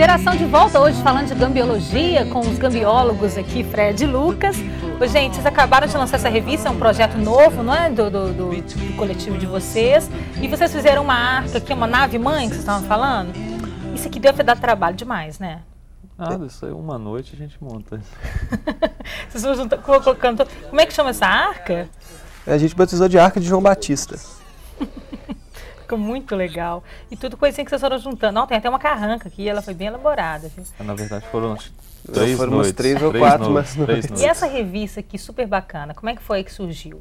Geração de Volta hoje falando de gambiologia com os gambiólogos aqui, Fred e Lucas. Ô, gente, vocês acabaram de lançar essa revista, é um projeto novo, não é? Do, do, do, do coletivo de vocês. E vocês fizeram uma arca aqui, uma nave-mãe que vocês estavam falando. Isso aqui deve dar trabalho demais, né? Nada, isso aí uma noite a gente monta. vocês estão colocando. Como é que chama essa arca? É, a gente batizou de Arca de João Batista muito legal. E tudo coisinha que vocês foram juntando. Não, tem até uma carranca aqui, ela foi bem elaborada. Viu? Ah, na verdade, foram então três foram noites. três ou três quatro, noites, mas três noites. E essa revista aqui, super bacana, como é que foi que surgiu?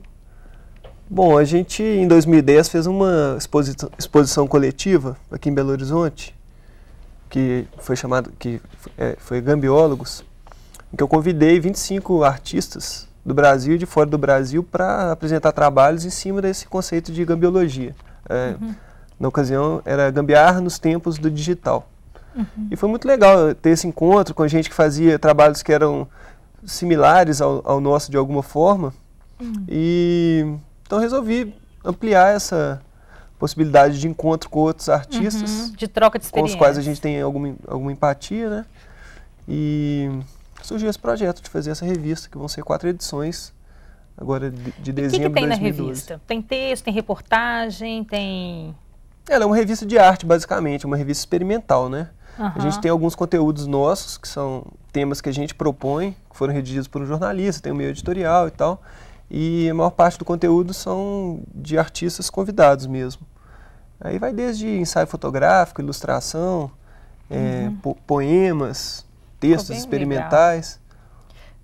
Bom, a gente em 2010 fez uma exposi exposição coletiva aqui em Belo Horizonte, que foi chamado, que é, foi Gambiólogos, em que eu convidei 25 artistas do Brasil e de fora do Brasil para apresentar trabalhos em cima desse conceito de gambiologia. É, uhum. Na ocasião era gambiarra nos tempos do digital. Uhum. E foi muito legal ter esse encontro com gente que fazia trabalhos que eram similares ao, ao nosso de alguma forma. Uhum. E então resolvi ampliar essa possibilidade de encontro com outros artistas. Uhum. De troca de experiência. Com os quais a gente tem alguma, alguma empatia, né? E surgiu esse projeto de fazer essa revista, que vão ser quatro edições agora de, de dezembro de 2012. O que, tem na revista? Tem texto, tem reportagem, tem... Ela é uma revista de arte, basicamente, uma revista experimental, né? Uhum. A gente tem alguns conteúdos nossos, que são temas que a gente propõe, que foram redigidos por um jornalista, tem um meio editorial e tal. E a maior parte do conteúdo são de artistas convidados mesmo. Aí vai desde ensaio fotográfico, ilustração, é, uhum. é, po poemas, textos experimentais. Legal.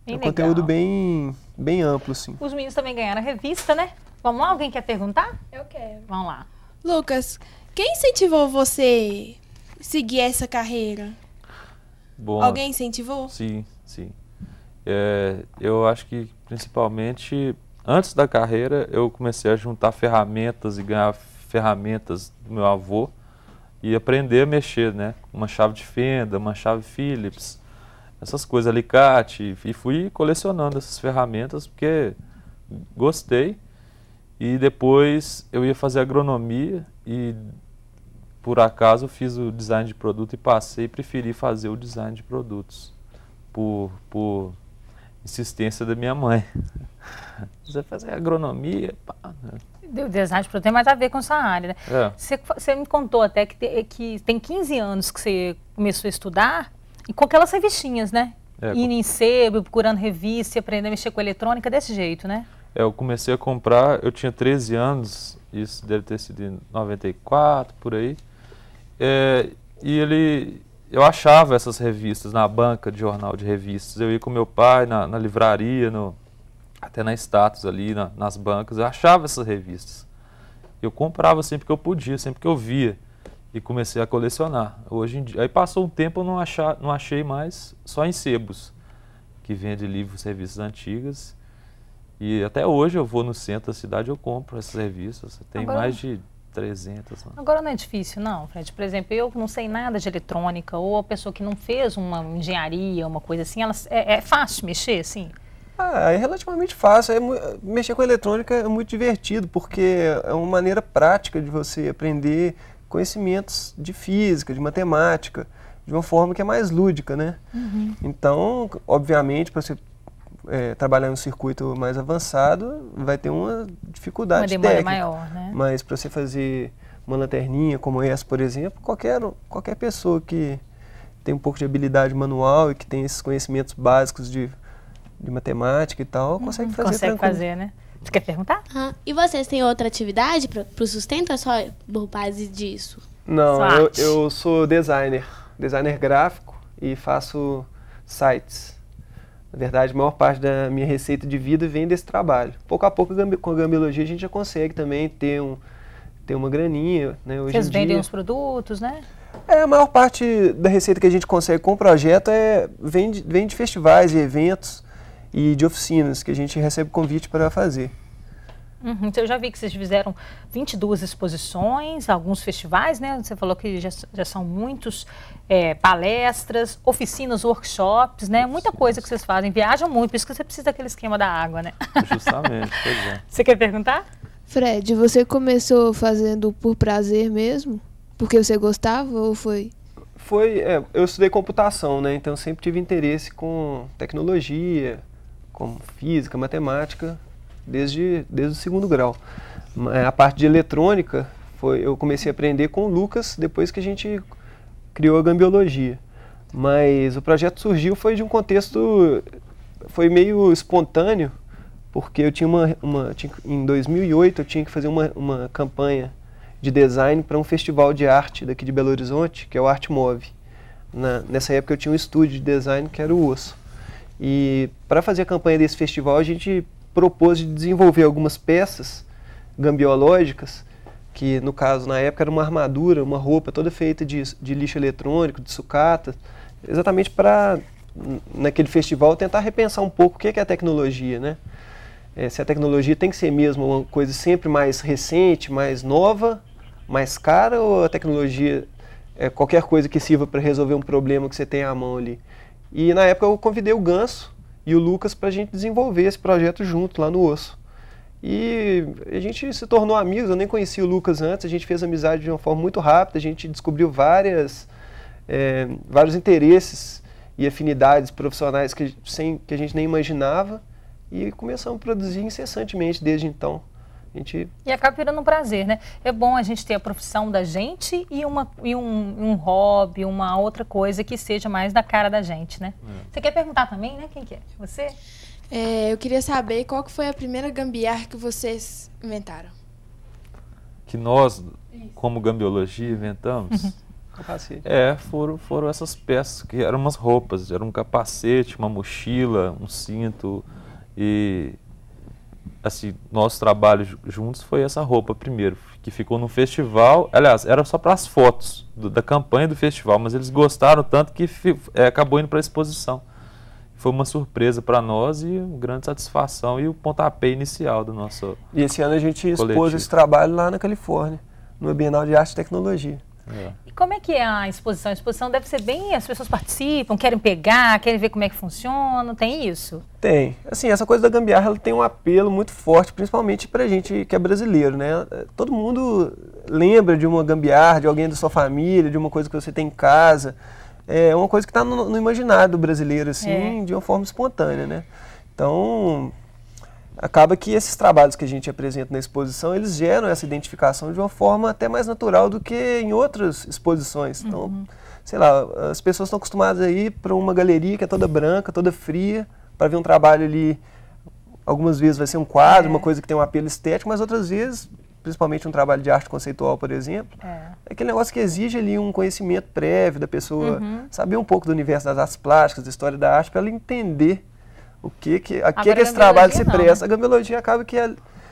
Bem é, é um legal. conteúdo bem, bem amplo, sim. Os meninos também ganharam a revista, né? Vamos lá, alguém quer perguntar? Eu quero. Vamos lá. Lucas, quem incentivou você seguir essa carreira? Bom, alguém incentivou? Sim, sim. É, eu acho que principalmente antes da carreira eu comecei a juntar ferramentas e ganhar ferramentas do meu avô e aprender a mexer, né? Uma chave de fenda, uma chave Phillips, essas coisas, alicate, e fui colecionando essas ferramentas porque gostei. E depois eu ia fazer agronomia e por acaso fiz o design de produto e passei e preferi fazer o design de produtos por, por insistência da minha mãe. Você fazer agronomia, pá. Né? Deu design de produto, tem mais a ver com essa área, né? É. Você, você me contou até que, te, que tem 15 anos que você começou a estudar e com aquelas revistinhas, né? É, Indo em sebo, procurando revista, aprendendo a mexer com eletrônica, desse jeito, né? É, eu comecei a comprar, eu tinha 13 anos, isso deve ter sido em 94, por aí. É, e ele, eu achava essas revistas na banca de jornal de revistas. Eu ia com meu pai na, na livraria, no, até na status ali, na, nas bancas, eu achava essas revistas. Eu comprava sempre que eu podia, sempre que eu via e comecei a colecionar. Hoje dia, aí passou um tempo eu não, achar, não achei mais, só em sebos, que vende livros, revistas antigas. E até hoje eu vou no centro da cidade eu compro essas revistas. Tem Agora... mais de 300. Né? Agora não é difícil, não, Fred. Por exemplo, eu não sei nada de eletrônica, ou a pessoa que não fez uma engenharia, uma coisa assim, ela, é, é fácil mexer, assim? Ah, é relativamente fácil. É, mexer com eletrônica é muito divertido, porque é uma maneira prática de você aprender conhecimentos de física, de matemática, de uma forma que é mais lúdica, né? Uhum. Então, obviamente, para você é, trabalhar em um circuito mais avançado, vai ter uma dificuldade uma demora técnica. maior, né? Mas para você fazer uma lanterninha como essa, por exemplo, qualquer, qualquer pessoa que tem um pouco de habilidade manual e que tem esses conhecimentos básicos de, de matemática e tal, uhum. consegue fazer Consegue fazer, né? Você quer perguntar? Ah, e vocês têm outra atividade para o sustento ou é só por base disso? Não, eu, eu, sou designer, designer gráfico e faço sites. Na verdade, a maior parte da minha receita de vida vem desse trabalho. Pouco a pouco, com a gambiologia, a gente já consegue também ter, um, ter uma graninha. Né, hoje Vocês vendem dia. os produtos, né? É, a maior parte da receita que a gente consegue com o projeto é, vem, de, vem de festivais e eventos e de oficinas que a gente recebe convite para fazer. Uhum, então eu já vi que vocês fizeram 22 exposições, alguns festivais, né? Você falou que já, já são muitos é, palestras, oficinas, workshops, né? Muita coisa que vocês fazem, viajam muito, por isso que você precisa daquele esquema da água, né? Justamente, pois é. Você quer perguntar? Fred, você começou fazendo por prazer mesmo? Porque você gostava ou foi? Foi, é, eu estudei computação, né? Então sempre tive interesse com tecnologia, como física, matemática, desde, desde o segundo grau. É, a parte de eletrônica foi, eu comecei a aprender com o Lucas depois que a gente criou a gambiologia. Mas o projeto surgiu foi de um contexto, foi meio espontâneo, porque eu tinha uma, uma tinha, em 2008 eu tinha que fazer uma, uma campanha de design para um festival de arte daqui de Belo Horizonte, que é o Arte Move. Na, nessa época eu tinha um estúdio de design que era o Osso. E para fazer a campanha desse festival, a gente propôs de desenvolver algumas peças gambiológicas, que no caso na época era uma armadura, uma roupa toda feita de, de lixo eletrônico, de sucata, exatamente para naquele festival tentar repensar um pouco o é que é, a tecnologia, né? É, se a tecnologia tem que ser mesmo uma coisa sempre mais recente, mais nova, mais cara, ou a tecnologia é qualquer coisa que sirva para resolver um problema que você tem à mão ali? E na época eu convidei o Ganso e o Lucas para a gente desenvolver esse projeto junto lá no Osso. E a gente se tornou amigos, eu nem conhecia o Lucas antes, a gente fez amizade de uma forma muito rápida, a gente descobriu várias, é, vários interesses e afinidades profissionais que, sem, que a gente nem imaginava e começamos a produzir incessantemente desde então gente... E acaba virando um prazer, né? É bom a gente ter a profissão da gente e, uma, e um, um hobby, uma outra coisa que seja mais da cara da gente, né? É. Você quer perguntar também, né? Quem que é? Você? É, eu queria saber qual que foi a primeira gambiarra que vocês inventaram. Que nós, como gambiologia, inventamos? Uhum. Capacete. É, é, foram, foram essas peças, que eram umas roupas, era um capacete, uma mochila, um cinto e assim, nosso trabalho juntos foi essa roupa primeiro, que ficou no festival. Aliás, era só para as fotos do, da campanha do festival, mas eles gostaram tanto que é, acabou indo para a exposição. Foi uma surpresa para nós e uma grande satisfação e o pontapé inicial do nosso. E esse ano a gente coletivo. expôs esse trabalho lá na Califórnia, no Bienal de Arte e Tecnologia. É. E como é que é a exposição? A exposição deve ser bem. As pessoas participam, querem pegar, querem ver como é que funciona, tem isso? Tem. Assim, essa coisa da gambiarra ela tem um apelo muito forte, principalmente pra gente que é brasileiro, né? Todo mundo lembra de uma gambiarra, de alguém da sua família, de uma coisa que você tem em casa. É uma coisa que está no, no, imaginário do brasileiro, assim, é. de uma forma espontânea, né? Então, acaba que esses trabalhos que a gente apresenta na exposição, eles geram essa identificação de uma forma até mais natural do que em outras exposições. Então, uhum. sei lá, as pessoas estão acostumadas a ir para uma galeria que é toda branca, toda fria, para ver um trabalho ali, algumas vezes vai ser um quadro, é. uma coisa que tem um apelo estético, mas outras vezes, principalmente um trabalho de arte conceitual, por exemplo, é, é aquele negócio que exige ali um conhecimento prévio da pessoa, uhum. saber um pouco do universo das artes plásticas, da história da arte, para ela entender o que que, a que, que esse trabalho se presta? Né? A gambiologia acaba que é,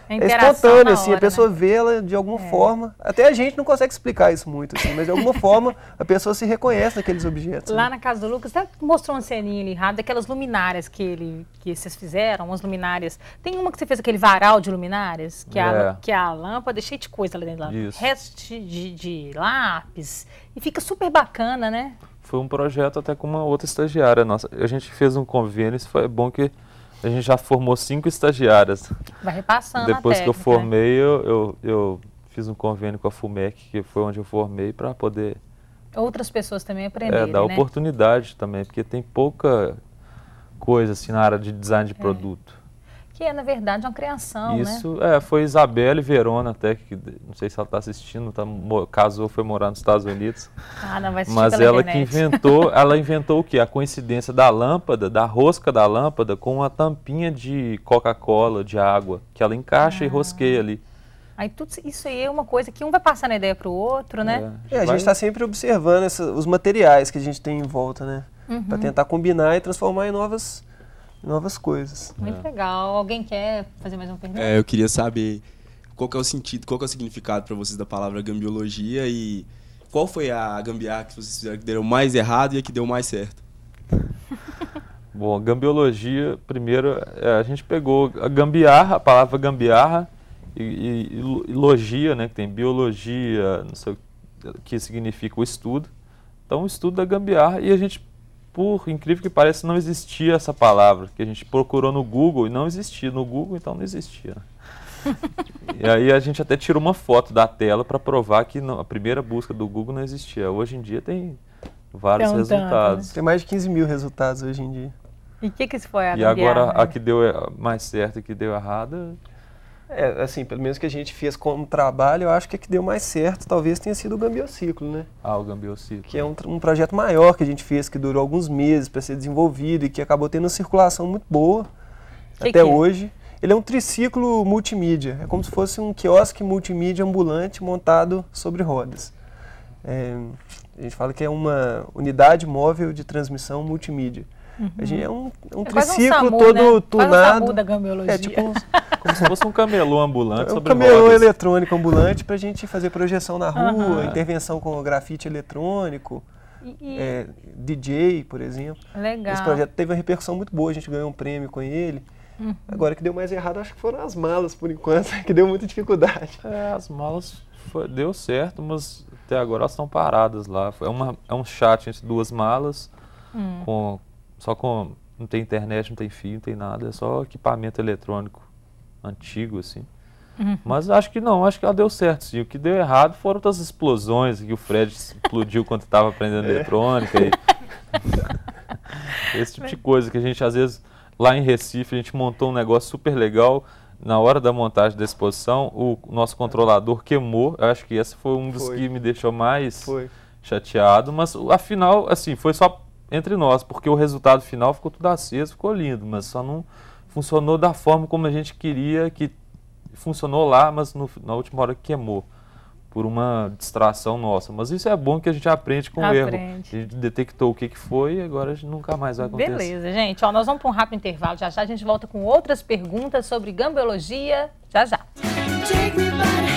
é espontânea, assim, hora, a pessoa né? vê ela de alguma é. forma. Até a gente não consegue explicar isso muito, assim, mas de alguma forma a pessoa se reconhece naqueles objetos. Lá né? na casa do Lucas, até mostrou uma ceninha ali errada, daquelas luminárias que, ele, que vocês fizeram, umas luminárias. Tem uma que você fez aquele varal de luminárias, que, é. a, que a lâmpada, é cheia de coisa lá dentro. Lá. Isso. Resto de, de lápis. E fica super bacana, né? foi um projeto até com uma outra estagiária nossa. A gente fez um convênio, isso foi bom que a gente já formou cinco estagiárias. Vai repassando Depois que eu formei, eu, eu, eu, fiz um convênio com a FUMEC, que foi onde eu formei, para poder... Outras pessoas também é, aprenderem, É, dar né? oportunidade também, porque tem pouca coisa assim na área de design de é. produto. Que é, na verdade, uma criação, né? Isso, né? é, foi e Verona até, que não sei se ela está assistindo, tá, casou, foi morar nos Estados Unidos. Ah, não, vai Mas ela internet. que inventou, ela inventou o quê? A coincidência da lâmpada, da rosca da lâmpada, com uma tampinha de Coca-Cola, de água, que ela encaixa ah. e rosqueia ali. Aí tudo isso aí é uma coisa que um vai passando a ideia para o outro, né? É, é a gente está sempre observando essa, os materiais que a gente tem em volta, né? Uhum. Para tentar combinar e transformar em novas novas coisas. Muito é. legal. Alguém quer fazer mais uma pergunta? É, eu queria saber qual é o sentido, qual é o significado para vocês da palavra gambiologia e qual foi a gambiarra que vocês fizeram que deu mais errado e a que deu mais certo? Bom, gambiologia, primeiro, é, a gente pegou a gambiarra, a palavra gambiarra e, e, e logia, né, que tem biologia, não sei o que significa o estudo. Então, o estudo da gambiarra e a gente por incrível que pareça, não existia essa palavra, que a gente procurou no Google e não existia. No Google, então, não existia. Né? e aí a gente até tirou uma foto da tela para provar que não, a primeira busca do Google não existia. Hoje em dia tem vários né? resultados. Tem mais de 15 mil resultados hoje em dia. E o que, que foi a E agora a que deu é, mais certo e que deu errado? É, assim, pelo menos que a gente fez como trabalho, eu acho que a é que deu mais certo talvez tenha sido o Gambiociclo, né? Ah, o Gambiociclo. Que é um, um projeto maior que a gente fez, que durou alguns meses para ser desenvolvido e que acabou tendo uma circulação muito boa que até que é. hoje. Ele é um triciclo multimídia, é como se fosse um quiosque multimídia ambulante montado sobre rodas. É, a gente fala que é uma unidade móvel de transmissão multimídia. Uhum. A gente é um, um é triciclo um SAMU, todo né? tunado. Um SAMU da gambiologia. É tipo Como se fosse um camelô ambulante. É um camelô rodas. eletrônico ambulante para a gente fazer projeção na rua, intervenção com grafite eletrônico. E, e... É, DJ, por exemplo. Legal. Esse projeto teve uma repercussão muito boa, a gente ganhou um prêmio com ele. Uhum. Agora que deu mais errado, acho que foram as malas, por enquanto, que deu muita dificuldade. É, as malas foi, deu certo, mas até agora elas estão paradas lá. É, uma, é um chat entre duas malas, uhum. com, só com. Não tem internet, não tem fio, não tem nada, é só equipamento eletrônico antigo, assim. Uhum. Mas acho que não, acho que ela deu certo. E O que deu errado foram as explosões que o Fred explodiu quando estava aprendendo é. eletrônica. E... Esse tipo de coisa que a gente, às vezes, lá em Recife, a gente montou um negócio super legal. Na hora da montagem da exposição, o nosso controlador queimou. Eu acho que esse foi um dos foi. que me deixou mais foi. chateado. Mas, afinal, assim, foi só entre nós, porque o resultado final ficou tudo aceso, ficou lindo, mas só não funcionou da forma como a gente queria, que funcionou lá, mas no, na última hora queimou por uma distração nossa. Mas isso é bom que a gente aprende com aprende. o erro. A gente detectou o que, que foi e agora a gente nunca mais vai acontecer. Beleza, gente. Ó, nós vamos para um rápido intervalo. Já já a gente volta com outras perguntas sobre gambiologia. Já já. Take